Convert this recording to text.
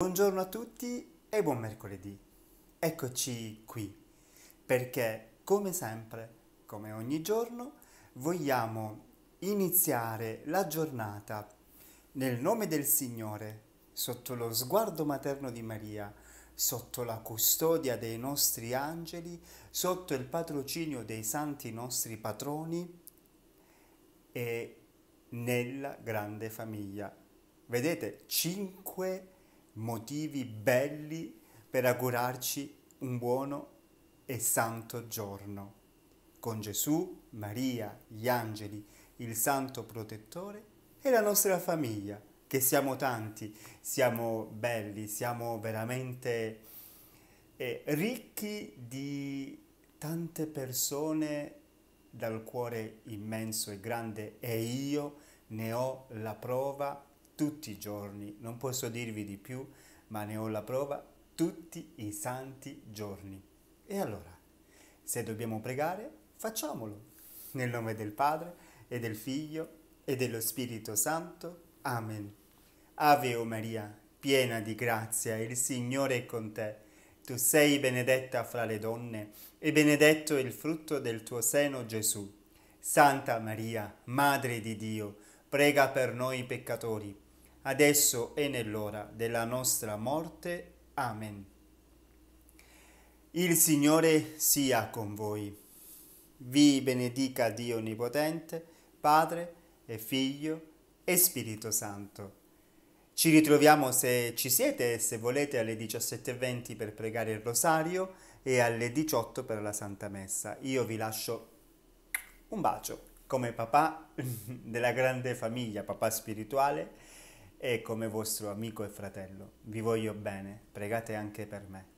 Buongiorno a tutti e buon mercoledì. Eccoci qui perché, come sempre, come ogni giorno, vogliamo iniziare la giornata nel nome del Signore, sotto lo sguardo materno di Maria, sotto la custodia dei nostri angeli, sotto il patrocinio dei santi nostri patroni e nella grande famiglia. Vedete, cinque motivi belli per augurarci un buono e santo giorno. Con Gesù, Maria, gli angeli, il santo protettore e la nostra famiglia, che siamo tanti, siamo belli, siamo veramente eh, ricchi di tante persone dal cuore immenso e grande e io ne ho la prova tutti i giorni, non posso dirvi di più, ma ne ho la prova tutti i santi giorni. E allora, se dobbiamo pregare, facciamolo. Nel nome del Padre e del Figlio e dello Spirito Santo. Amen. Ave o Maria, piena di grazia, il Signore è con te. Tu sei benedetta fra le donne e benedetto è il frutto del tuo seno Gesù. Santa Maria, Madre di Dio, prega per noi peccatori adesso e nell'ora della nostra morte. Amen. Il Signore sia con voi. Vi benedica Dio Onnipotente, Padre e Figlio e Spirito Santo. Ci ritroviamo se ci siete e se volete alle 17.20 per pregare il rosario e alle 18 per la Santa Messa. Io vi lascio un bacio come papà della grande famiglia, papà spirituale e come vostro amico e fratello. Vi voglio bene, pregate anche per me.